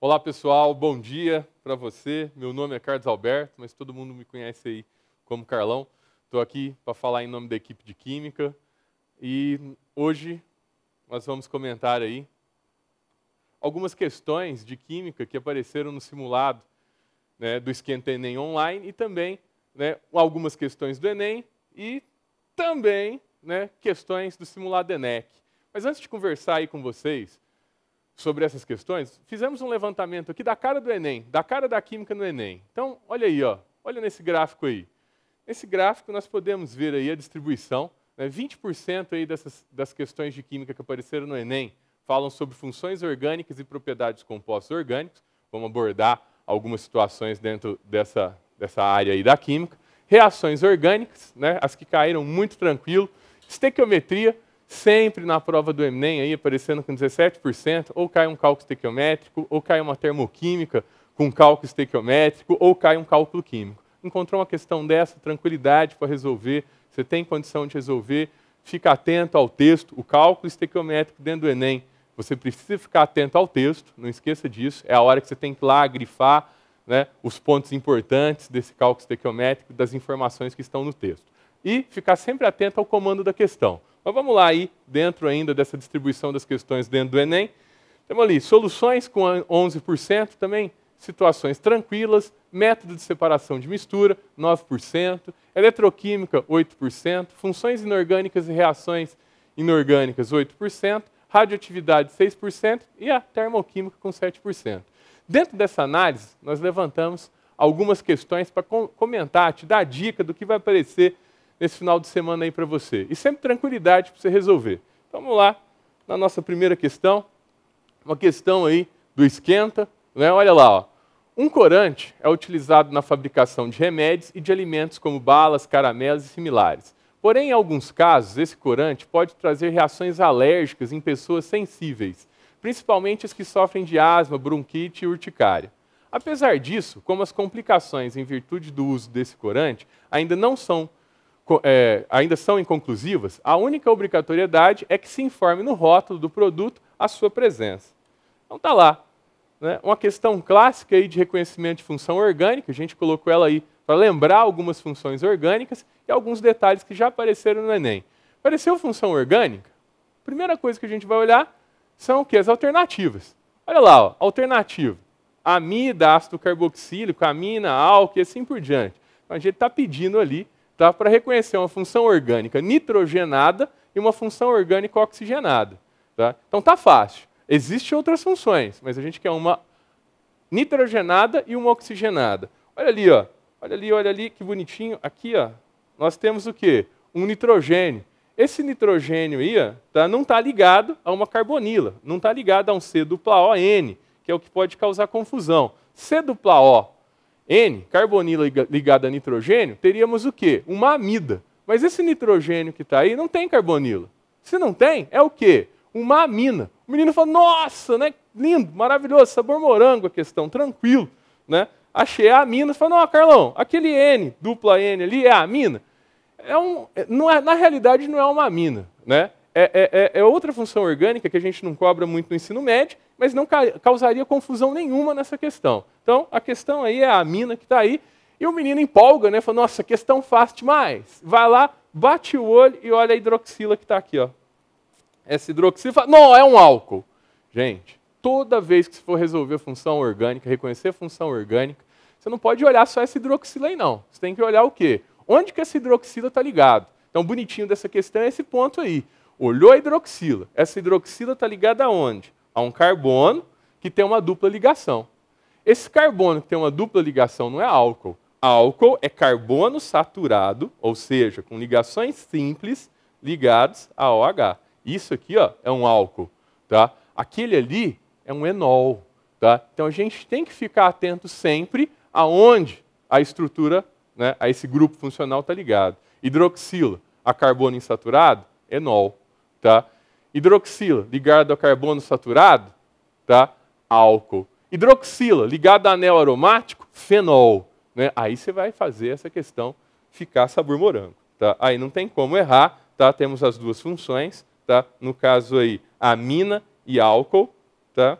Olá pessoal, bom dia para você. Meu nome é Carlos Alberto, mas todo mundo me conhece aí como Carlão. Estou aqui para falar em nome da equipe de Química e hoje nós vamos comentar aí algumas questões de Química que apareceram no simulado né, do Esquenta Enem Online e também né, algumas questões do Enem e também né, questões do simulado ENEC. Mas antes de conversar aí com vocês sobre essas questões, fizemos um levantamento aqui da cara do Enem, da cara da química no Enem. Então, olha aí, ó, olha nesse gráfico aí. Nesse gráfico nós podemos ver aí a distribuição, né, 20% aí dessas, das questões de química que apareceram no Enem falam sobre funções orgânicas e propriedades compostos orgânicos. Vamos abordar algumas situações dentro dessa, dessa área aí da química. Reações orgânicas, né, as que caíram muito tranquilo, Estequiometria, sempre na prova do Enem, aí aparecendo com 17%, ou cai um cálculo estequiométrico, ou cai uma termoquímica com cálculo estequiométrico, ou cai um cálculo químico. Encontrou uma questão dessa, tranquilidade para resolver, você tem condição de resolver, fica atento ao texto, o cálculo estequiométrico dentro do Enem, você precisa ficar atento ao texto, não esqueça disso, é a hora que você tem que ir lá grifar né, os pontos importantes desse cálculo estequiométrico, das informações que estão no texto e ficar sempre atento ao comando da questão. Mas vamos lá aí, dentro ainda dessa distribuição das questões dentro do Enem. Temos ali soluções com 11% também, situações tranquilas, método de separação de mistura, 9%, eletroquímica, 8%, funções inorgânicas e reações inorgânicas, 8%, radioatividade, 6% e a termoquímica com 7%. Dentro dessa análise, nós levantamos algumas questões para comentar, te dar dica do que vai aparecer nesse final de semana aí para você. E sempre tranquilidade para você resolver. Então, vamos lá, na nossa primeira questão, uma questão aí do esquenta, né? Olha lá, ó. Um corante é utilizado na fabricação de remédios e de alimentos como balas, caramelos e similares. Porém, em alguns casos, esse corante pode trazer reações alérgicas em pessoas sensíveis, principalmente as que sofrem de asma, bronquite e urticária. Apesar disso, como as complicações em virtude do uso desse corante ainda não são é, ainda são inconclusivas, a única obrigatoriedade é que se informe no rótulo do produto a sua presença. Então está lá. Né? Uma questão clássica aí de reconhecimento de função orgânica, a gente colocou ela aí para lembrar algumas funções orgânicas e alguns detalhes que já apareceram no Enem. Apareceu função orgânica? A primeira coisa que a gente vai olhar são o que? As alternativas. Olha lá, ó, alternativa. Amida, ácido carboxílico, amina, álcool e assim por diante. Então a gente está pedindo ali tá? para reconhecer uma função orgânica nitrogenada e uma função orgânica oxigenada. Tá? Então tá fácil. Existem outras funções, mas a gente quer uma nitrogenada e uma oxigenada. Olha ali, ó. olha ali, olha ali, que bonitinho. Aqui ó, nós temos o quê? Um nitrogênio. Esse nitrogênio aí ó, tá, não está ligado a uma carbonila, não está ligado a um C dupla O N, que é o que pode causar confusão. C dupla O N, carbonila ligada a nitrogênio, teríamos o quê? Uma amida. Mas esse nitrogênio que está aí não tem carbonila. Se não tem, é o quê? Uma amina. O menino fala, nossa, né? Lindo, maravilhoso, sabor morango a questão, tranquilo. Né? Achei a amina, fala, não, Carlão, aquele N, dupla N ali, é a amina? É um, é, não é, na realidade, não é uma amina. Né? É, é, é, é, outra função orgânica que a gente não cobra muito no ensino médio, mas não ca causaria confusão nenhuma nessa questão. Então, a questão aí é a amina que está aí, e o menino empolga, né? Fala, nossa, questão fácil demais. Vai lá, bate o olho e olha a hidroxila que está aqui, ó. Essa hidroxila, fala, não, é um álcool. Gente, toda vez que você for resolver função orgânica, reconhecer função orgânica, você não pode olhar só essa hidroxila aí, não. Você tem que olhar o quê? Onde que essa hidroxila está ligado? Então, bonitinho dessa questão é esse ponto aí. Olhou a hidroxila. Essa hidroxila está ligada a onde? A um carbono que tem uma dupla ligação. Esse carbono que tem uma dupla ligação não é álcool. Álcool é carbono saturado, ou seja, com ligações simples ligados a OH. Isso aqui ó, é um álcool. Tá? Aquele ali é um enol. Tá? Então a gente tem que ficar atento sempre aonde a estrutura, né, a esse grupo funcional está ligado. Hidroxila a carbono insaturado, enol. Tá? Hidroxila, ligado a carbono saturado, tá? álcool. Hidroxila, ligado a anel aromático, fenol. Né? Aí você vai fazer essa questão ficar sabor morango. Tá? Aí não tem como errar, tá? temos as duas funções. Tá? No caso aí, amina e álcool. Tá?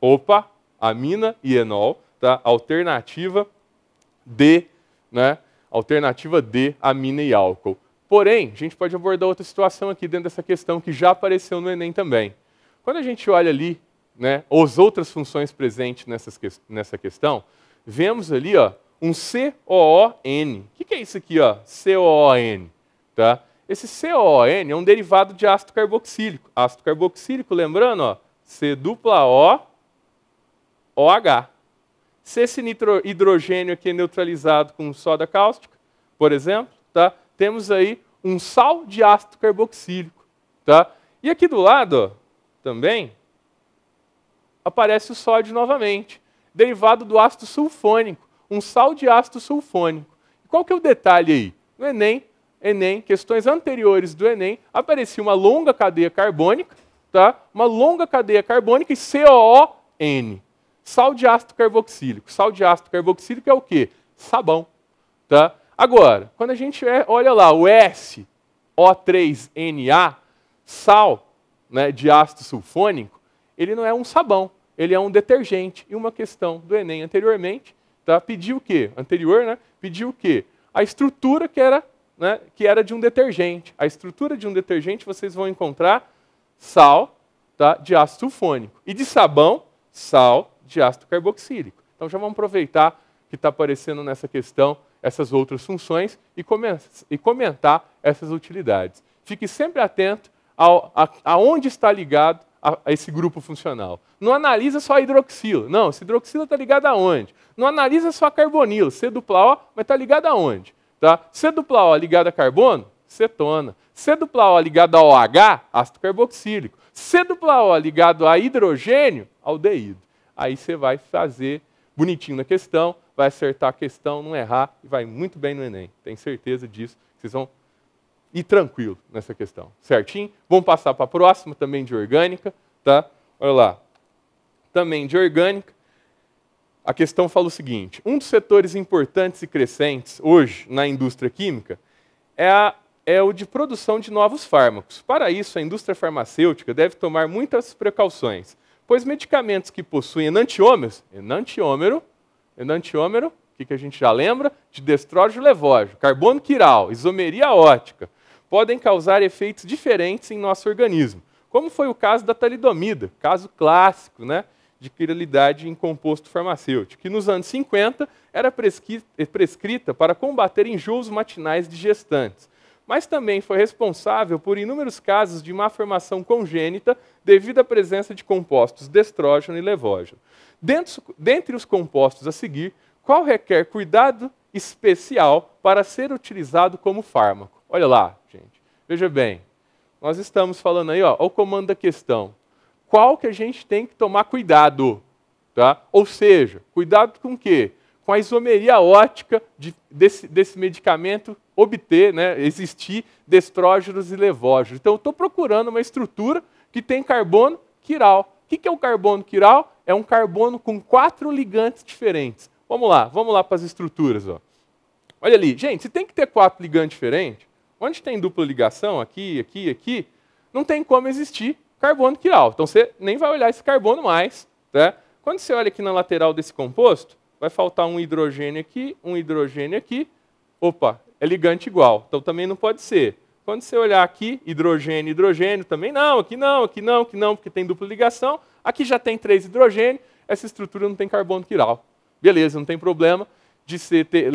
Opa, amina e enol. Tá? Alternativa D, né? alternativa D, amina e álcool. Porém, a gente pode abordar outra situação aqui dentro dessa questão que já apareceu no Enem também. Quando a gente olha ali né, as outras funções presentes nessas, nessa questão, vemos ali ó, um COON. O que, que é isso aqui, ó? COON? Tá? Esse COON é um derivado de ácido carboxílico. Ácido carboxílico, lembrando, ó, C dupla O, OH. Se esse hidrogênio aqui é neutralizado com soda cáustica, por exemplo, tá? temos aí um sal de ácido carboxílico. Tá? E aqui do lado, ó, também, aparece o sódio novamente, derivado do ácido sulfônico, um sal de ácido sulfônico. qual que é o detalhe aí? No Enem, Enem, questões anteriores do Enem, aparecia uma longa cadeia carbônica, tá? uma longa cadeia carbônica e COON. Sal de ácido carboxílico. Sal de ácido carboxílico é o quê? Sabão. Tá? Agora, quando a gente é, olha lá o S, O3NA, sal né, de ácido sulfônico, ele não é um sabão, ele é um detergente. E uma questão do Enem anteriormente, tá, pediu o quê? Anterior, né? Pediu o quê? A estrutura que era, né, que era de um detergente. A estrutura de um detergente vocês vão encontrar sal tá, de ácido sulfônico. E de sabão, sal de ácido carboxílico. Então já vamos aproveitar que está aparecendo nessa questão essas outras funções e, e comentar essas utilidades. Fique sempre atento a, aonde está ligado a, a, esse grupo funcional. Não analisa só a hidroxila. Não, essa hidroxila está ligada aonde? Não analisa só a carbonila, C dupla O, mas está ligada aonde? Tá? C dupla O ligado a carbono? Cetona. C dupla O ligado a OH? Ácido carboxílico. C dupla O ligado a hidrogênio? Aldeído. Aí você vai fazer bonitinho na questão, vai acertar a questão, não errar e vai muito bem no Enem. Tenho certeza disso. Vocês vão ir tranquilo nessa questão, certinho? Vamos passar para a próxima, também de orgânica, tá? Olha lá. Também de orgânica. A questão fala o seguinte: um dos setores importantes e crescentes hoje na indústria química é, a, é o de produção de novos fármacos. Para isso, a indústria farmacêutica deve tomar muitas precauções, pois medicamentos que possuem enantiômeros, enantiômero enantiômero, o que, que a gente já lembra? De destrógio levógio, carbono quiral, isomeria ótica, podem causar efeitos diferentes em nosso organismo, como foi o caso da talidomida, caso clássico, né? de quiralidade em composto farmacêutico, que nos anos 50 era prescrita para combater enjôos matinais de gestantes mas também foi responsável por inúmeros casos de malformação congênita devido à presença de compostos destrógeno e levógeno. Dentre os compostos a seguir, qual requer cuidado especial para ser utilizado como fármaco? Olha lá, gente. Veja bem, nós estamos falando aí, ó, o comando da questão. Qual que a gente tem que tomar cuidado? Tá? Ou seja, cuidado com o quê? com a isomeria ótica de, desse, desse medicamento obter, né, existir destrógeros e levógeros. Então, eu estou procurando uma estrutura que tem carbono quiral. O que é um carbono quiral? É um carbono com quatro ligantes diferentes. Vamos lá, vamos lá para as estruturas. Ó. Olha ali, gente, se tem que ter quatro ligantes diferentes, onde tem dupla ligação, aqui, aqui, aqui, não tem como existir carbono quiral. Então, você nem vai olhar esse carbono mais. Né? Quando você olha aqui na lateral desse composto, vai faltar um hidrogênio aqui, um hidrogênio aqui. Opa, é ligante igual, então também não pode ser. Quando você olhar aqui, hidrogênio, hidrogênio, também não, aqui não, aqui não, aqui não, porque tem dupla ligação. Aqui já tem três hidrogênios, essa estrutura não tem carbono quiral. Beleza, não tem problema de ser ter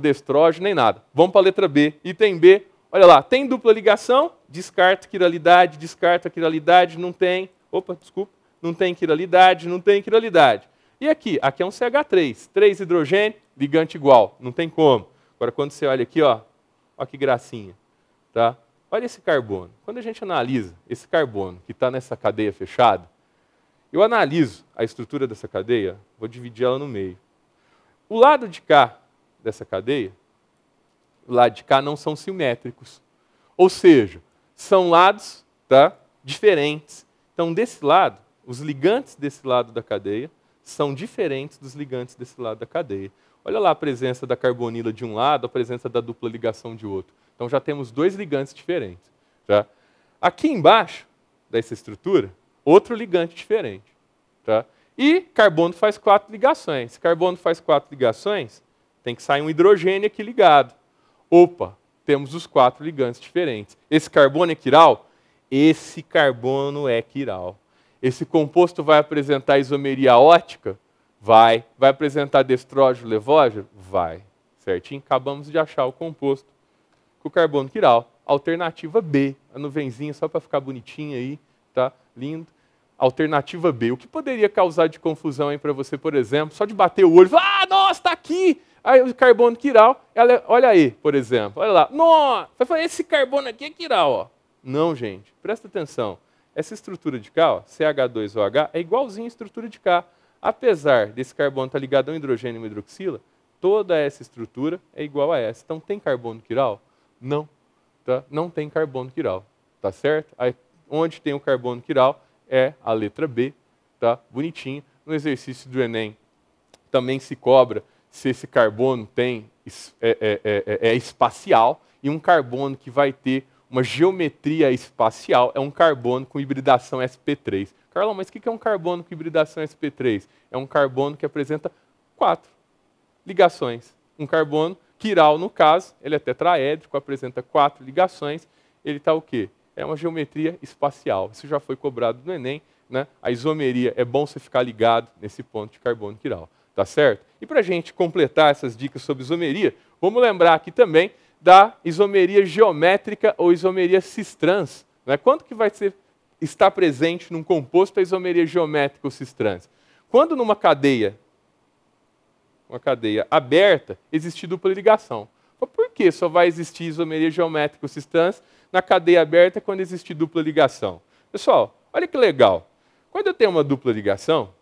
destrógio, nem nada. Vamos para a letra B. Item B, olha lá, tem dupla ligação, descarta quiralidade, descarta quiralidade, não tem. Opa, desculpa, não tem quiralidade, não tem quiralidade. E aqui? Aqui é um CH3. 3 hidrogênio, ligante igual. Não tem como. Agora, quando você olha aqui, ó, olha que gracinha. Tá? Olha esse carbono. Quando a gente analisa esse carbono que está nessa cadeia fechada, eu analiso a estrutura dessa cadeia, vou dividir ela no meio. O lado de cá dessa cadeia, o lado de cá não são simétricos. Ou seja, são lados tá, diferentes. Então, desse lado, os ligantes desse lado da cadeia são diferentes dos ligantes desse lado da cadeia. Olha lá a presença da carbonila de um lado, a presença da dupla ligação de outro. Então já temos dois ligantes diferentes. Tá? Aqui embaixo dessa estrutura, outro ligante diferente. Tá? E carbono faz quatro ligações. Se carbono faz quatro ligações, tem que sair um hidrogênio aqui ligado. Opa, temos os quatro ligantes diferentes. Esse carbono é quiral? Esse carbono é quiral. Esse composto vai apresentar isomeria ótica? Vai. Vai apresentar destrógeno, levógeno? Vai. Certinho? Acabamos de achar o composto com o carbono quiral. Alternativa B, a nuvenzinha só para ficar bonitinha aí, tá? Lindo. Alternativa B, o que poderia causar de confusão aí para você, por exemplo, só de bater o olho, ah, nossa, está aqui! Aí o carbono quiral, ela, é, olha aí, por exemplo, olha lá, nossa, esse carbono aqui é quiral, ó. Não, gente, presta atenção. Essa estrutura de cá, ó, CH2OH, é igualzinha à estrutura de cá. Apesar desse carbono estar tá ligado ao hidrogênio e uma hidroxila, toda essa estrutura é igual a essa. Então tem carbono quiral? Não. Tá? Não tem carbono quiral. Tá certo? Aí, onde tem o carbono quiral é a letra B, tá? Bonitinho. No exercício do Enem também se cobra se esse carbono tem é, é, é, é, é espacial e um carbono que vai ter uma geometria espacial, é um carbono com hibridação sp3. Carlão, mas o que é um carbono com hibridação sp3? É um carbono que apresenta quatro ligações. Um carbono quiral, no caso, ele é tetraédrico, apresenta quatro ligações. Ele está o quê? É uma geometria espacial. Isso já foi cobrado no Enem. Né? A isomeria é bom você ficar ligado nesse ponto de carbono quiral. Tá certo? E para a gente completar essas dicas sobre isomeria, vamos lembrar aqui também da isomeria geométrica ou isomeria cis-trans. Né? Quanto que vai ser, estar presente num composto a isomeria geométrica ou cis-trans? Quando numa cadeia, uma cadeia aberta, existe dupla ligação. por que só vai existir isomeria geométrica ou cis-trans na cadeia aberta quando existe dupla ligação? Pessoal, olha que legal. Quando eu tenho uma dupla ligação,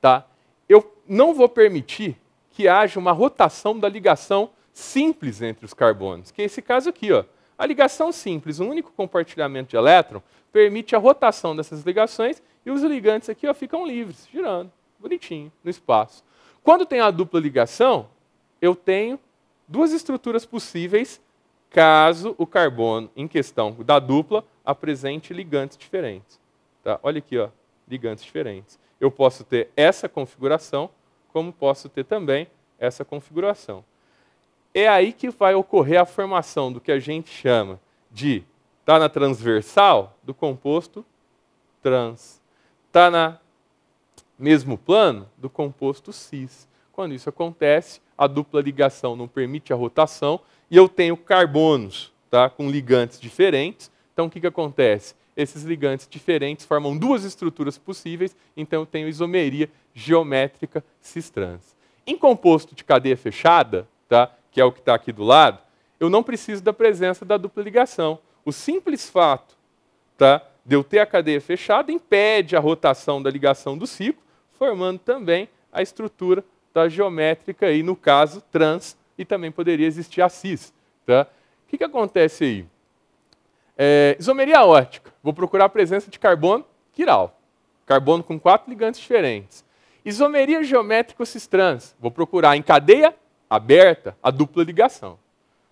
tá? Eu não vou permitir que haja uma rotação da ligação simples entre os carbonos, que é esse caso aqui. Ó. A ligação simples, um único compartilhamento de elétron, permite a rotação dessas ligações e os ligantes aqui ó, ficam livres, girando, bonitinho, no espaço. Quando tem a dupla ligação, eu tenho duas estruturas possíveis caso o carbono em questão da dupla apresente ligantes diferentes. Tá? Olha aqui, ó, ligantes diferentes. Eu posso ter essa configuração, como posso ter também essa configuração é aí que vai ocorrer a formação do que a gente chama de está na transversal do composto trans, está na mesmo plano do composto cis. Quando isso acontece, a dupla ligação não permite a rotação e eu tenho carbonos tá, com ligantes diferentes. Então, o que, que acontece? Esses ligantes diferentes formam duas estruturas possíveis, então eu tenho isomeria geométrica cis-trans. Em composto de cadeia fechada, tá, que é o que está aqui do lado, eu não preciso da presença da dupla ligação. O simples fato tá, de eu ter a cadeia fechada impede a rotação da ligação do ciclo, formando também a estrutura da geométrica, aí, no caso, trans, e também poderia existir a cis. Tá? O que, que acontece aí? É, isomeria ótica. Vou procurar a presença de carbono quiral. Carbono com quatro ligantes diferentes. Isomeria geométrica cis trans. Vou procurar em cadeia aberta a dupla ligação.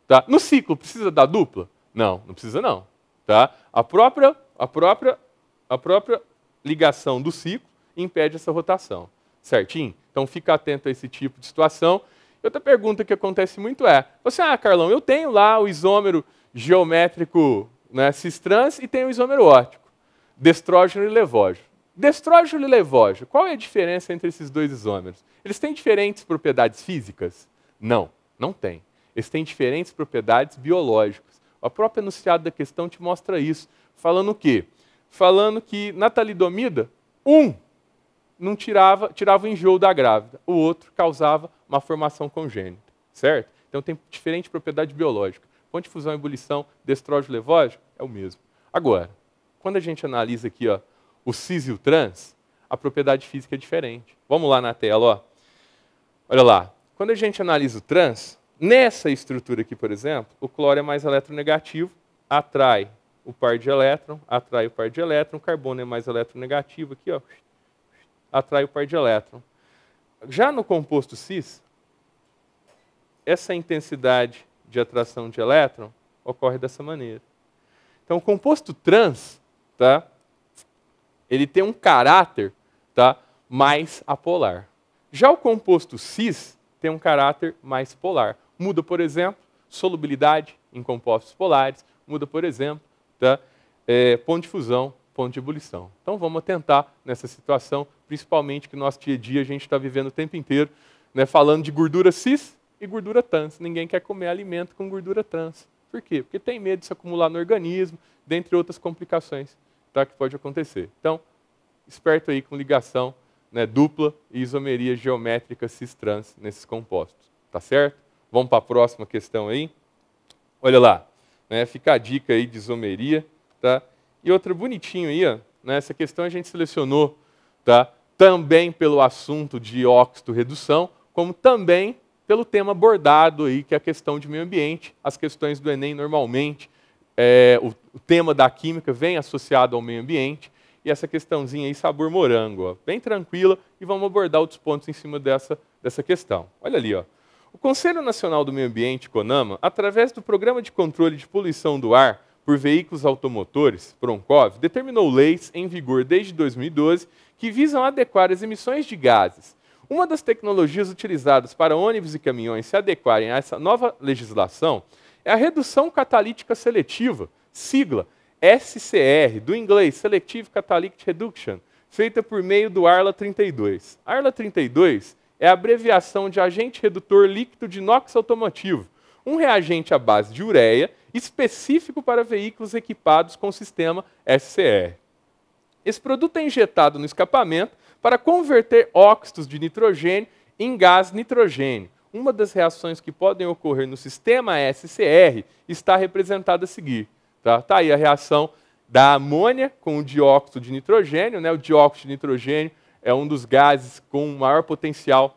Tá? No ciclo, precisa da dupla? Não, não precisa não. Tá? A, própria, a, própria, a própria ligação do ciclo impede essa rotação. Certinho? Então fica atento a esse tipo de situação. Outra pergunta que acontece muito é: você, ah, Carlão, eu tenho lá o isômero geométrico né, cis-trans e tenho o isômero óptico, destrógeno e levógeno. Destrógeno e levógeno, qual é a diferença entre esses dois isômeros? Eles têm diferentes propriedades físicas? Não, não tem. Eles têm diferentes propriedades biológicas. O próprio enunciado da questão te mostra isso. Falando o quê? Falando que na talidomida, um não tirava, tirava o enjoo da grávida, o outro causava uma formação congênita, certo? Então tem diferente propriedade biológica. Ponte de fusão e ebulição de estrógeno levógeno é o mesmo. Agora, quando a gente analisa aqui ó, o cis e o trans, a propriedade física é diferente. Vamos lá na tela, ó. Olha lá. Quando a gente analisa o trans, nessa estrutura aqui, por exemplo, o cloro é mais eletronegativo, atrai o par de elétron, atrai o par de elétron, o carbono é mais eletronegativo aqui, ó, atrai o par de elétron. Já no composto cis, essa intensidade de atração de elétron ocorre dessa maneira. Então, o composto trans, tá? Ele tem um caráter, tá? Mais apolar. Já o composto cis, tem um caráter mais polar. Muda, por exemplo, solubilidade em compostos polares, muda, por exemplo, tá, é, ponto de fusão, ponto de ebulição. Então vamos tentar nessa situação, principalmente que nosso dia a dia a gente está vivendo o tempo inteiro, né, falando de gordura cis e gordura trans. Ninguém quer comer alimento com gordura trans. Por quê? Porque tem medo de se acumular no organismo, dentre outras complicações tá, que pode acontecer. Então, esperto aí com ligação né, dupla e isomeria geométrica cis-trans nesses compostos. Tá certo? Vamos para a próxima questão aí. Olha lá, né, fica a dica aí de isomeria. Tá? E outra bonitinho aí, ó, né, essa questão a gente selecionou tá? também pelo assunto de óxido redução, como também pelo tema abordado aí, que é a questão de meio ambiente. As questões do Enem normalmente, é, o, o tema da química vem associado ao meio ambiente e essa questãozinha aí sabor morango, ó, bem tranquila, e vamos abordar outros pontos em cima dessa, dessa questão. Olha ali, ó. O Conselho Nacional do Meio Ambiente, CONAMA, através do Programa de Controle de Poluição do Ar por Veículos Automotores, PRONCOV, determinou leis em vigor desde 2012 que visam adequar as emissões de gases. Uma das tecnologias utilizadas para ônibus e caminhões se adequarem a essa nova legislação é a redução catalítica seletiva, sigla, SCR, do inglês Selective Catalytic Reduction, feita por meio do ARLA 32. ARLA 32 é a abreviação de agente redutor líquido de NOx automotivo, um reagente à base de ureia específico para veículos equipados com sistema SCR. Esse produto é injetado no escapamento para converter óxidos de nitrogênio em gás nitrogênio. Uma das reações que podem ocorrer no sistema SCR está representada a seguir. Tá? tá aí a reação da amônia com o dióxido de nitrogênio. Né? O dióxido de nitrogênio é um dos gases com maior potencial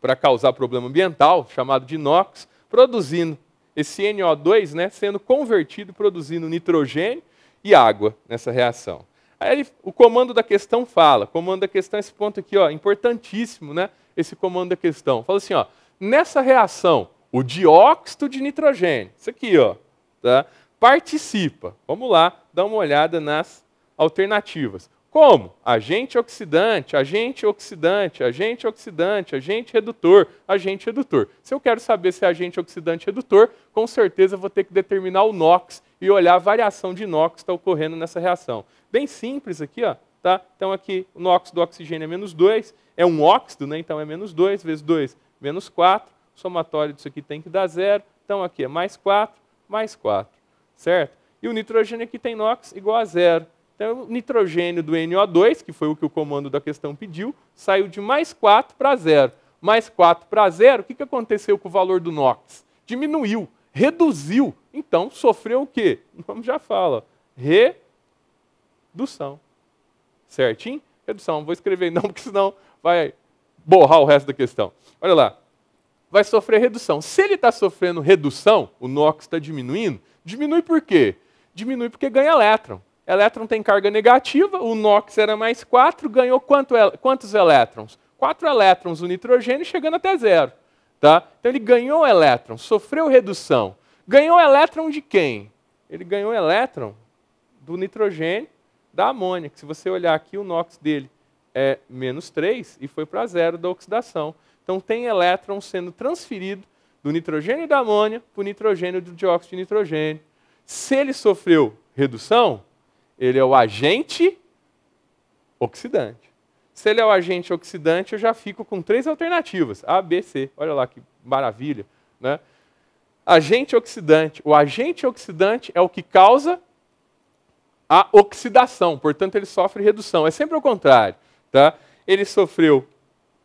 para causar problema ambiental, chamado de NOx, produzindo esse NO2 né, sendo convertido, produzindo nitrogênio e água nessa reação. Aí o comando da questão fala, comando da questão, esse ponto aqui, ó, importantíssimo, né? Esse comando da questão. Fala assim, ó, nessa reação, o dióxido de nitrogênio, isso aqui, ó, tá? participa. Vamos lá, dá uma olhada nas alternativas. Como? Agente oxidante, agente oxidante, agente oxidante, agente redutor, agente redutor. Se eu quero saber se é agente oxidante redutor, com certeza vou ter que determinar o NOx e olhar a variação de NOx que está ocorrendo nessa reação. Bem simples aqui, ó, tá? Então aqui o NOx do oxigênio é menos 2, é um óxido, né? Então é menos 2 vezes 2, menos 4. O somatório disso aqui tem que dar zero. Então aqui é mais 4, mais 4 certo? E o nitrogênio aqui tem NOx igual a zero. Então, o nitrogênio do NO2, que foi o que o comando da questão pediu, saiu de mais 4 para zero. Mais 4 para zero, o que, que aconteceu com o valor do NOx? Diminuiu, reduziu. Então, sofreu o quê? vamos já fala, redução. Certinho? Redução. Vou escrever não, porque senão vai borrar o resto da questão. Olha lá. Vai sofrer redução. Se ele está sofrendo redução, o NOx está diminuindo, Diminui por quê? Diminui porque ganha elétron. Elétron tem carga negativa, o NOx era mais 4, ganhou quanto, quantos elétrons? 4 elétrons o nitrogênio, chegando até zero. Tá? Então ele ganhou elétron, sofreu redução. Ganhou elétron de quem? Ele ganhou elétron do nitrogênio, da amônia, que se você olhar aqui, o NOx dele é menos 3 e foi para zero da oxidação. Então tem elétron sendo transferido do nitrogênio e da amônia para o nitrogênio do dióxido de nitrogênio. Se ele sofreu redução, ele é o agente oxidante. Se ele é o agente oxidante, eu já fico com três alternativas: A, B, C. Olha lá que maravilha. Né? Agente oxidante. O agente oxidante é o que causa a oxidação, portanto, ele sofre redução. É sempre o contrário. Tá? Ele sofreu,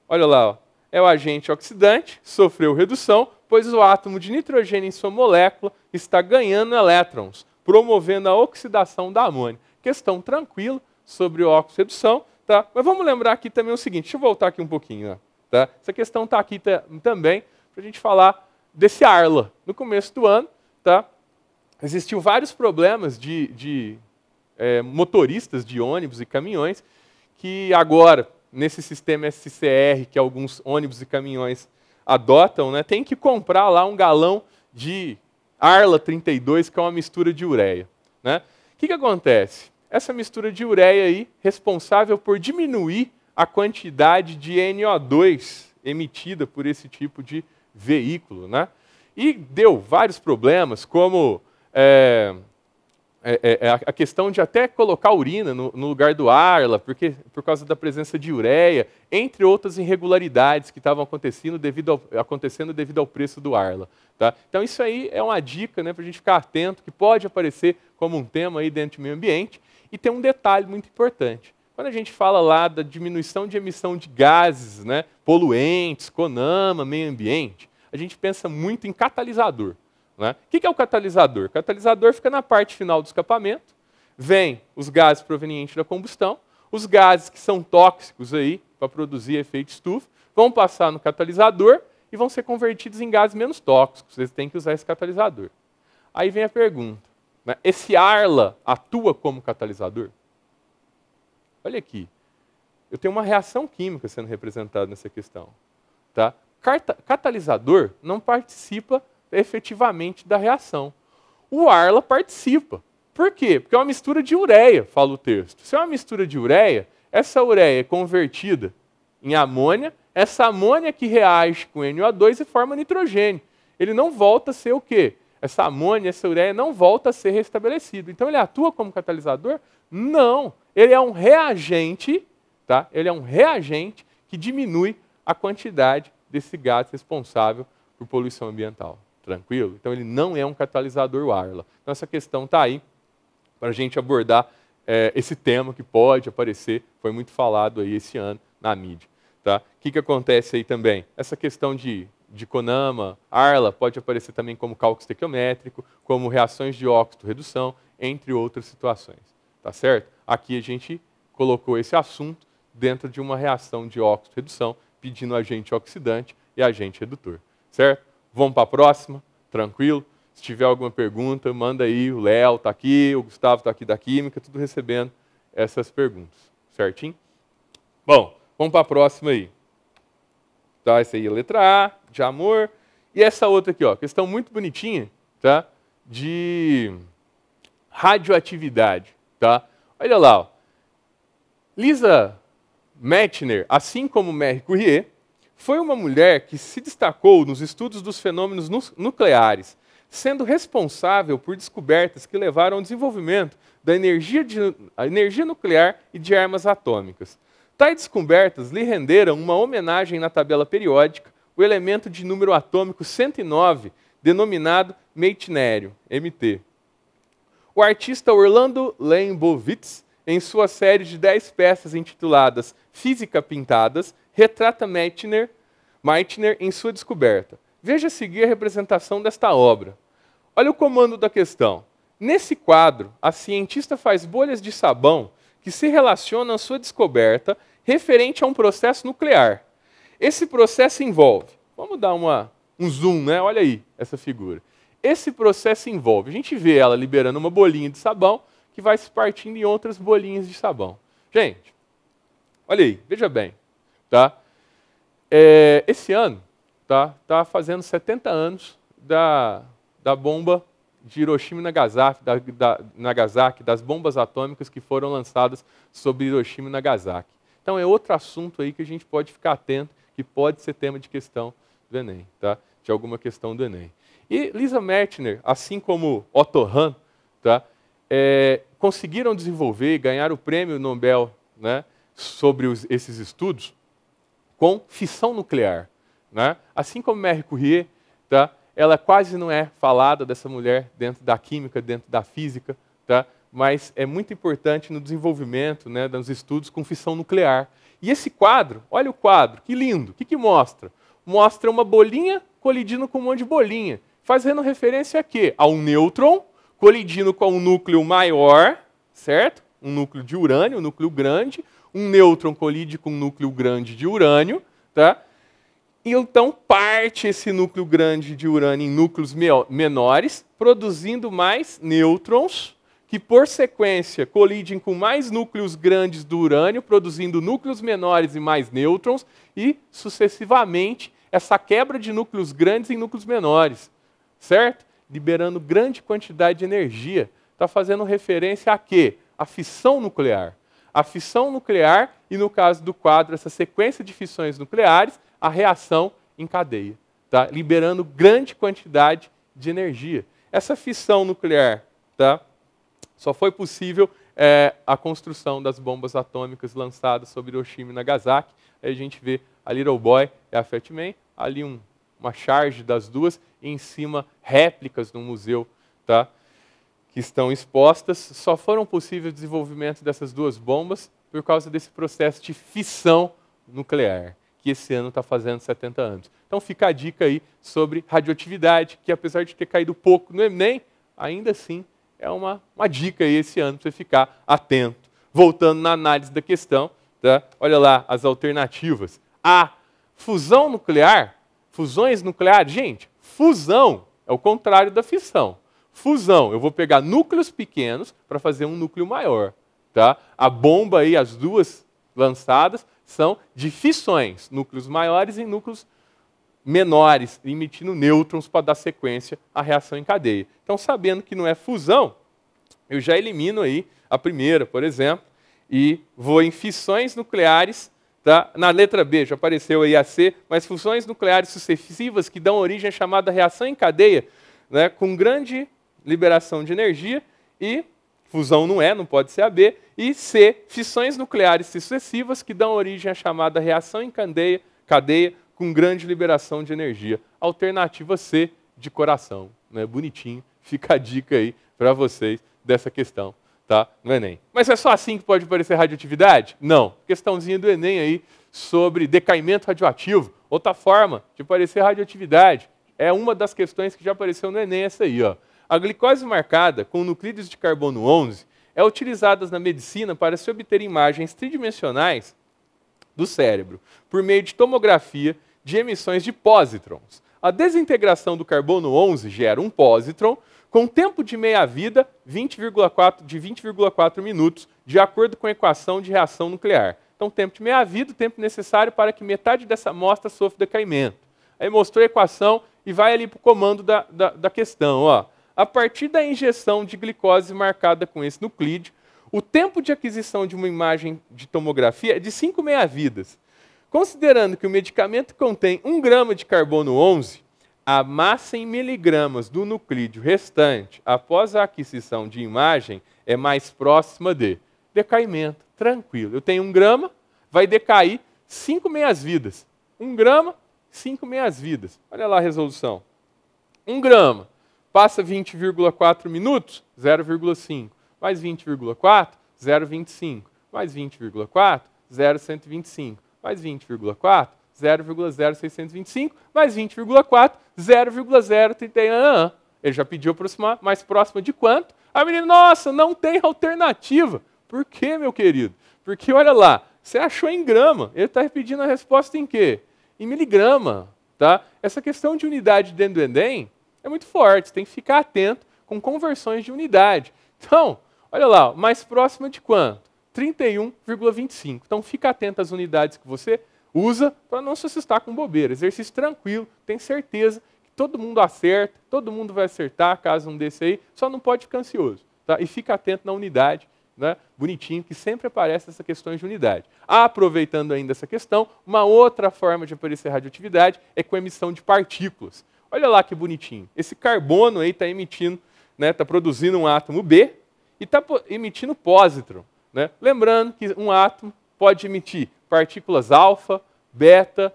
olha lá, ó, é o agente oxidante, sofreu redução, pois o átomo de nitrogênio em sua molécula está ganhando elétrons, promovendo a oxidação da amônia. Questão tranquila sobre oxo-redução, tá? Mas vamos lembrar aqui também o seguinte, deixa eu voltar aqui um pouquinho, né? tá? Essa questão está aqui também para a gente falar desse ARLA. No começo do ano, tá? Existiu vários problemas de, de é, motoristas de ônibus e caminhões que agora, nesse sistema SCR, que alguns ônibus e caminhões adotam, né, tem que comprar lá um galão de Arla 32, que é uma mistura de ureia. Né? O que, que acontece? Essa mistura de ureia aí, responsável por diminuir a quantidade de NO2 emitida por esse tipo de veículo. Né? E deu vários problemas, como é, é, é, é a questão de até colocar urina no, no, lugar do arla, porque, por causa da presença de ureia, entre outras irregularidades que estavam acontecendo devido ao, acontecendo devido ao preço do arla. Tá? Então isso aí é uma dica né, para a gente ficar atento, que pode aparecer como um tema aí dentro do meio ambiente. E tem um detalhe muito importante. Quando a gente fala lá da diminuição de emissão de gases né, poluentes, Conama, meio ambiente, a gente pensa muito em catalisador. Né? O que é o catalisador? O catalisador fica na parte final do escapamento, vem os gases provenientes da combustão, os gases que são tóxicos aí para produzir efeito estufa vão passar no catalisador e vão ser convertidos em gases menos tóxicos. Você têm que usar esse catalisador. Aí vem a pergunta: né? esse Arla atua como catalisador? Olha aqui, eu tenho uma reação química sendo representada nessa questão. Tá? Catalisador não participa efetivamente da reação. O Arla participa. Por quê? Porque é uma mistura de ureia, fala o texto. Se é uma mistura de ureia, essa ureia é convertida em amônia, essa amônia que reage com NO2 e forma nitrogênio. Ele não volta a ser o quê? Essa amônia, essa ureia não volta a ser restabelecido. Então ele atua como catalisador? Não. Ele é um reagente, tá? Ele é um reagente que diminui a quantidade desse gás responsável por poluição ambiental. Tranquilo? Então ele não é um catalisador Arla. Então essa questão está aí para a gente abordar é, esse tema que pode aparecer, foi muito falado aí esse ano na mídia. Tá? O que, que acontece aí também? Essa questão de, de Conama, Arla, pode aparecer também como cálculo estequiométrico, como reações de óxido, redução, entre outras situações. Tá certo? Aqui a gente colocou esse assunto dentro de uma reação de óxido, redução, pedindo agente oxidante e agente redutor. Certo? Vamos para a próxima, tranquilo. Se tiver alguma pergunta, manda aí. O Léo está aqui, o Gustavo está aqui da Química, tudo recebendo essas perguntas, certinho? Bom, vamos para a próxima aí. Tá, essa aí é a letra A, de amor. E essa outra aqui, ó, questão muito bonitinha, tá? De radioatividade, tá? Olha lá, ó. Lisa Meitner, assim como Marie Curie, foi uma mulher que se destacou nos estudos dos fenômenos nucleares, sendo responsável por descobertas que levaram ao desenvolvimento da energia, de, energia nuclear e de armas atômicas. Tais descobertas lhe renderam uma homenagem na tabela periódica, o elemento de número atômico 109, denominado meitnério, MT. O artista Orlando Leibowitz, em sua série de 10 peças intituladas Física Pintadas, retrata Meitner, Meitner em sua descoberta. Veja a seguir a representação desta obra. Olha o comando da questão. Nesse quadro, a cientista faz bolhas de sabão que se relacionam à sua descoberta referente a um processo nuclear. Esse processo envolve. Vamos dar uma, um zoom, né? Olha aí essa figura. Esse processo envolve. A gente vê ela liberando uma bolinha de sabão que vai se partindo em outras bolinhas de sabão. Gente, olha aí, veja bem. Tá? É, esse ano está tá fazendo 70 anos da, da bomba de Hiroshima e Nagasaki, da, da, Nagasaki, das bombas atômicas que foram lançadas sobre Hiroshima e Nagasaki. Então é outro assunto aí que a gente pode ficar atento, que pode ser tema de questão do Enem, tá? de alguma questão do Enem. E Lisa Mertner, assim como Otto Hahn, tá? É, conseguiram desenvolver e ganhar o prêmio Nobel né, sobre os, esses estudos com fissão nuclear. Né? Assim como Marie Curie, tá? ela quase não é falada dessa mulher dentro da química, dentro da física, tá? mas é muito importante no desenvolvimento né, dos estudos com fissão nuclear. E esse quadro, olha o quadro, que lindo, o que, que mostra? Mostra uma bolinha colidindo com um monte de bolinha, fazendo referência a quê? A um nêutron colidindo com um núcleo maior, certo? Um núcleo de urânio, um núcleo grande, um nêutron colide com um núcleo grande de urânio, tá? E então parte esse núcleo grande de urânio em núcleos menores, produzindo mais nêutrons, que por sequência colidem com mais núcleos grandes do urânio, produzindo núcleos menores e mais nêutrons, e sucessivamente essa quebra de núcleos grandes em núcleos menores, certo? Liberando grande quantidade de energia. Está fazendo referência a quê? A fissão nuclear a fissão nuclear e, no caso do quadro, essa sequência de fissões nucleares, a reação em cadeia, tá? liberando grande quantidade de energia. Essa fissão nuclear tá? só foi possível é, a construção das bombas atômicas lançadas sobre Hiroshima e Nagasaki. Aí a gente vê a Little Boy e a Fat Man, ali um, uma charge das duas, e em cima réplicas no museu. Tá? que estão expostas, só foram possível o desenvolvimento dessas duas bombas por causa desse processo de fissão nuclear, que esse ano está fazendo 70 anos. Então fica a dica aí sobre radioatividade, que apesar de ter caído pouco no Enem, ainda assim é uma, uma dica aí esse ano para você ficar atento. Voltando na análise da questão, tá? olha lá as alternativas. A fusão nuclear, fusões nucleares, gente, fusão é o contrário da fissão. Fusão, eu vou pegar núcleos pequenos para fazer um núcleo maior. Tá? A bomba aí, as duas lançadas, são de fissões, núcleos maiores e núcleos menores, emitindo nêutrons para dar sequência à reação em cadeia. Então, sabendo que não é fusão, eu já elimino aí a primeira, por exemplo, e vou em fissões nucleares. Tá? Na letra B, já apareceu aí a C, mas fissões nucleares sucessivas que dão origem à chamada reação em cadeia, né, com grande liberação de energia, e fusão não é, não pode ser AB, e C, fissões nucleares sucessivas que dão origem à chamada reação em cadeia, cadeia com grande liberação de energia. Alternativa C, de coração. Né? Bonitinho, fica a dica aí para vocês dessa questão tá? no Enem. Mas é só assim que pode aparecer radioatividade? Não. Questãozinha do Enem aí sobre decaimento radioativo. Outra forma de aparecer radioatividade. É uma das questões que já apareceu no Enem essa aí, ó. A glicose marcada com nuclídeos de carbono 11 é utilizada na medicina para se obter imagens tridimensionais do cérebro, por meio de tomografia de emissões de pósitrons. A desintegração do carbono 11 gera um pósitron com tempo de meia-vida 20 de 20,4 minutos, de acordo com a equação de reação nuclear. Então, tempo de meia-vida, tempo necessário para que metade dessa amostra sofra decaimento. Aí mostrou a equação e vai ali para o comando da, da, da questão. Ó a partir da injeção de glicose marcada com esse nuclídeo, o tempo de aquisição de uma imagem de tomografia é de 5 meia-vidas. Considerando que o medicamento contém 1 grama de carbono 11, a massa em miligramas do nuclídeo restante após a aquisição de imagem é mais próxima de decaimento, tranquilo. Eu tenho 1 grama, vai decair 5 meias-vidas. 1 grama, 5 meias-vidas. Olha lá a resolução. 1 grama, Passa 20,4 minutos, 0,5. Mais 20,4, 0,25. Mais 20,4, 0,125. Mais 20,4, 0,0625. Mais 20,4, 0,031. Ele já pediu aproximar, mais próxima de quanto? A menina, nossa, não tem alternativa. Por quê, meu querido? Porque olha lá, você achou em grama. Ele está repetindo a resposta em quê? Em miligrama. Tá? Essa questão de unidade dentro do Enem é muito forte. Tem que ficar atento com conversões de unidade. Então, olha lá, mais próximo de quanto? 31,25. Então, fica atento às unidades que você usa para não se assustar com bobeira. Exercício tranquilo, tem certeza que todo mundo acerta, todo mundo vai acertar caso um desse aí, só não pode ficar ansioso. Tá? E fica atento na unidade, né? bonitinho, que sempre aparece essa questão de unidade. Aproveitando ainda essa questão, uma outra forma de aparecer radioatividade é com emissão de partículas. Olha lá que bonitinho. Esse carbono aí está emitindo, está né, tá produzindo um átomo B e está emitindo pósitron. Né? Lembrando que um átomo pode emitir partículas alfa, beta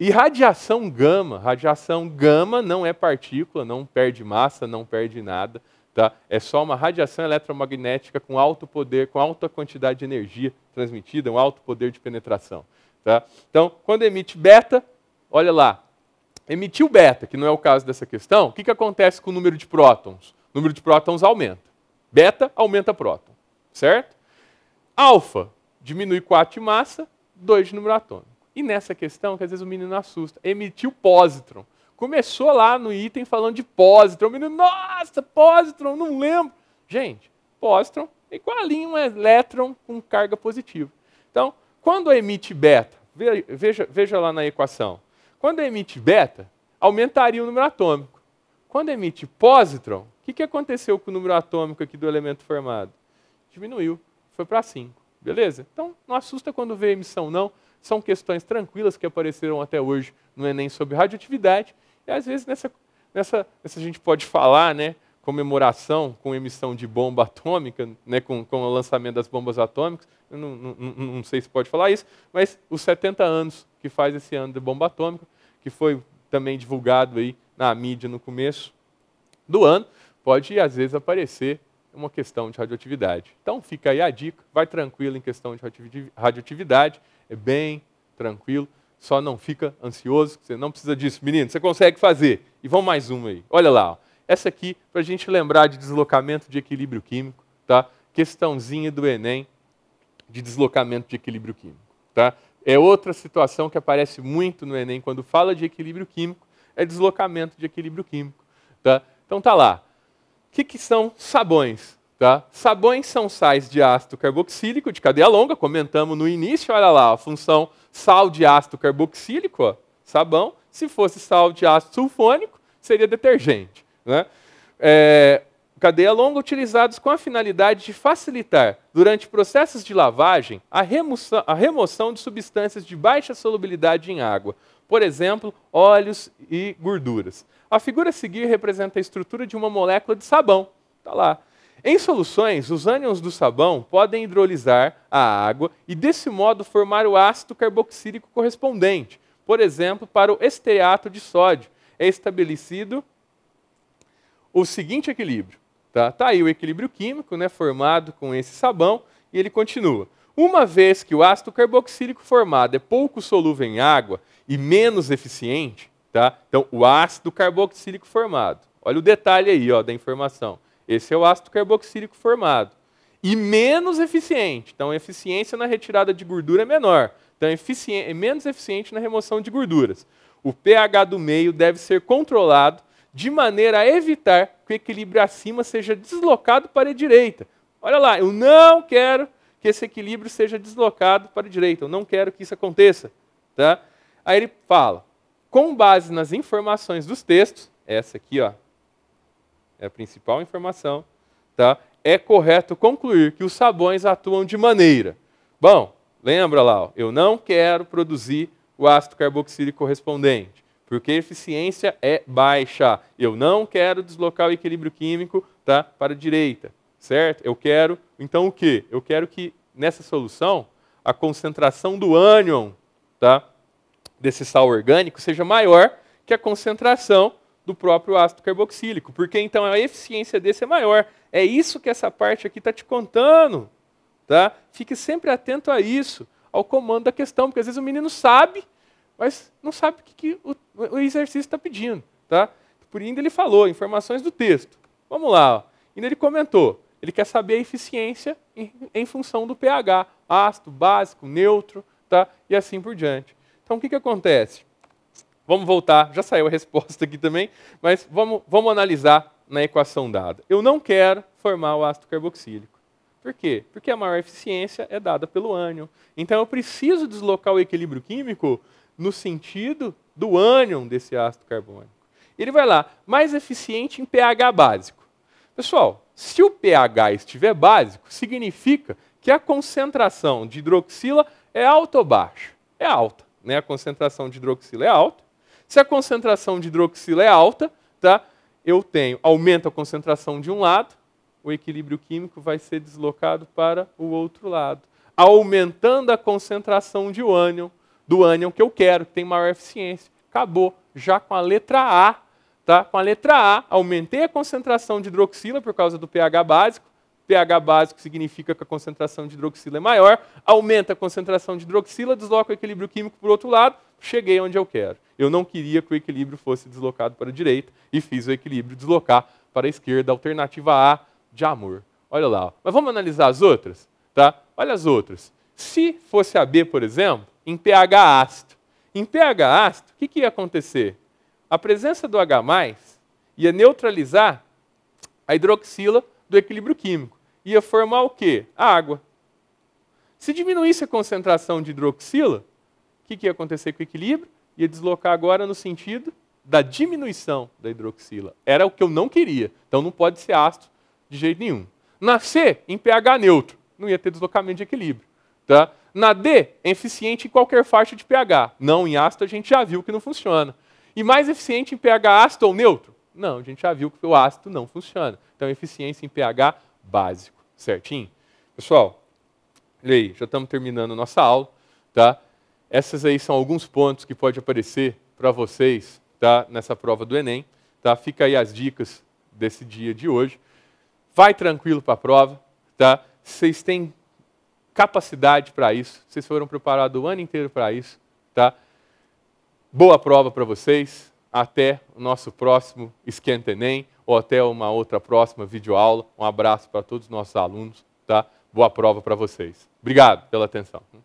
e radiação gama. Radiação gama não é partícula, não perde massa, não perde nada. Tá? É só uma radiação eletromagnética com alto poder, com alta quantidade de energia transmitida, um alto poder de penetração. Tá? Então, quando emite beta, olha lá, emitiu beta, que não é o caso dessa questão, o que, que acontece com o número de prótons? O número de prótons aumenta. Beta aumenta próton, certo? Alfa diminui 4 de massa, 2 de número atômico. E nessa questão, que às vezes o menino assusta, emitiu pósitron. Começou lá no item falando de pósitron. O menino, nossa, pósitron, não lembro. Gente, pósitron é igualinho um elétron com carga positiva. Então, quando emite beta, veja, veja lá na equação, quando emite beta, aumentaria o número atômico. Quando emite pósitron, o que, que aconteceu com o número atômico aqui do elemento formado? Diminuiu, foi para 5. Beleza? Então, não assusta quando vê emissão, não. São questões tranquilas que apareceram até hoje no Enem sobre radioatividade. E às vezes nessa, nessa, nessa a gente pode falar, né? comemoração com emissão de bomba atômica, né, com, com o lançamento das bombas atômicas, não, não, não, sei se pode falar isso, mas os 70 anos que faz esse ano de bomba atômica, que foi também divulgado aí na mídia no começo do ano, pode às vezes aparecer uma questão de radioatividade. Então fica aí a dica, vai tranquilo em questão de radioatividade, é bem tranquilo, só não fica ansioso, você não precisa disso. Menino, você consegue fazer. E vamos mais uma aí, olha lá, ó. Essa aqui, para a gente lembrar de deslocamento de equilíbrio químico, tá? Questãozinha do Enem de deslocamento de equilíbrio químico, tá? É outra situação que aparece muito no Enem quando fala de equilíbrio químico, é deslocamento de equilíbrio químico, tá? Então tá lá. O que, que são sabões? Tá? Sabões são sais de ácido carboxílico de cadeia longa, comentamos no início, olha lá, a função sal de ácido carboxílico, ó, sabão. Se fosse sal de ácido sulfônico, seria detergente. Né? É, cadeia longa utilizados com a finalidade de facilitar, durante processos de lavagem, a remoção, a remoção de substâncias de baixa solubilidade em água, por exemplo, óleos e gorduras. A figura a seguir representa a estrutura de uma molécula de sabão. Está lá. Em soluções, os ânions do sabão podem hidrolisar a água e, desse modo, formar o ácido carboxílico correspondente, por exemplo, para o esteato de sódio. É estabelecido o seguinte equilíbrio. Tá? tá aí o equilíbrio químico, né, formado com esse sabão, e ele continua. Uma vez que o ácido carboxílico formado é pouco solúvel em água e menos eficiente, tá? Então, o ácido carboxílico formado. Olha o detalhe aí, ó, da informação. Esse é o ácido carboxílico formado e menos eficiente. Então, a eficiência na retirada de gordura é menor. Então, é menos eficiente na remoção de gorduras. O pH do meio deve ser controlado de maneira a evitar que o equilíbrio acima seja deslocado para a direita. Olha lá, eu não quero que esse equilíbrio seja deslocado para a direita, eu não quero que isso aconteça. Tá? Aí ele fala, com base nas informações dos textos, essa aqui ó, é a principal informação, tá? é correto concluir que os sabões atuam de maneira. Bom, lembra lá, ó, eu não quero produzir o ácido carboxílico correspondente porque a eficiência é baixa. Eu não quero deslocar o equilíbrio químico tá, para a direita, certo? Eu quero, então o quê? Eu quero que nessa solução a concentração do ânion tá, desse sal orgânico seja maior que a concentração do próprio ácido carboxílico, porque então a eficiência desse é maior. É isso que essa parte aqui está te contando. Tá? Fique sempre atento a isso, ao comando da questão, porque às vezes o menino sabe mas não sabe o que, que o, o, exercício está pedindo. Tá? Por ainda ele falou, informações do texto. Vamos lá. Ó. Ainda ele comentou. Ele quer saber a eficiência em, em função do pH, ácido, básico, neutro, tá? e assim por diante. Então, o que, que acontece? Vamos voltar, já saiu a resposta aqui também, mas vamos, vamos analisar na equação dada. Eu não quero formar o ácido carboxílico. Por quê? Porque a maior eficiência é dada pelo ânion. Então eu preciso deslocar o equilíbrio químico no sentido do ânion desse ácido carbônico. Ele vai lá, mais eficiente em pH básico. Pessoal, se o pH estiver básico, significa que a concentração de hidroxila é alta ou baixa? É alta. Né? A concentração de hidroxila é alta. Se a concentração de hidroxila é alta, tá? eu tenho, aumento a concentração de um lado, o equilíbrio químico vai ser deslocado para o outro lado, aumentando a concentração de ânion, do ânion que eu quero, que tem maior eficiência. Acabou. Já com a letra A, tá? com a letra A, aumentei a concentração de hidroxila por causa do pH básico. pH básico significa que a concentração de hidroxila é maior, aumenta a concentração de hidroxila, desloca o equilíbrio químico para o outro lado, cheguei onde eu quero. Eu não queria que o equilíbrio fosse deslocado para a direita e fiz o equilíbrio deslocar para a esquerda, alternativa A de amor. Olha lá. Ó. Mas vamos analisar as outras? Tá? Olha as outras. Se fosse a B, por exemplo, em pH ácido. Em pH ácido, o que, que ia acontecer? A presença do H ia neutralizar a hidroxila do equilíbrio químico. Ia formar o quê? A água. Se diminuísse a concentração de hidroxila, o que, que ia acontecer com o equilíbrio? Ia deslocar agora no sentido da diminuição da hidroxila. Era o que eu não queria. Então não pode ser ácido de jeito nenhum. Nascer em pH neutro, não ia ter deslocamento de equilíbrio. Tá? Na D, é eficiente em qualquer faixa de pH. Não em ácido, a gente já viu que não funciona. E mais eficiente em pH ácido ou neutro? Não, a gente já viu que o ácido não funciona. Então, eficiência em pH básico, certinho? Pessoal, olha aí, já estamos terminando nossa aula, tá? Essas aí são alguns pontos que pode aparecer para vocês, tá? Nessa prova do Enem, tá? Fica aí as dicas desse dia de hoje. Vai tranquilo para a prova, tá? Vocês têm capacidade para isso, vocês foram preparados o ano inteiro para isso, tá? Boa prova para vocês, até o nosso próximo Esquenta Enem, ou até uma outra próxima videoaula. Um abraço para todos os nossos alunos, tá? Boa prova para vocês. Obrigado pela atenção.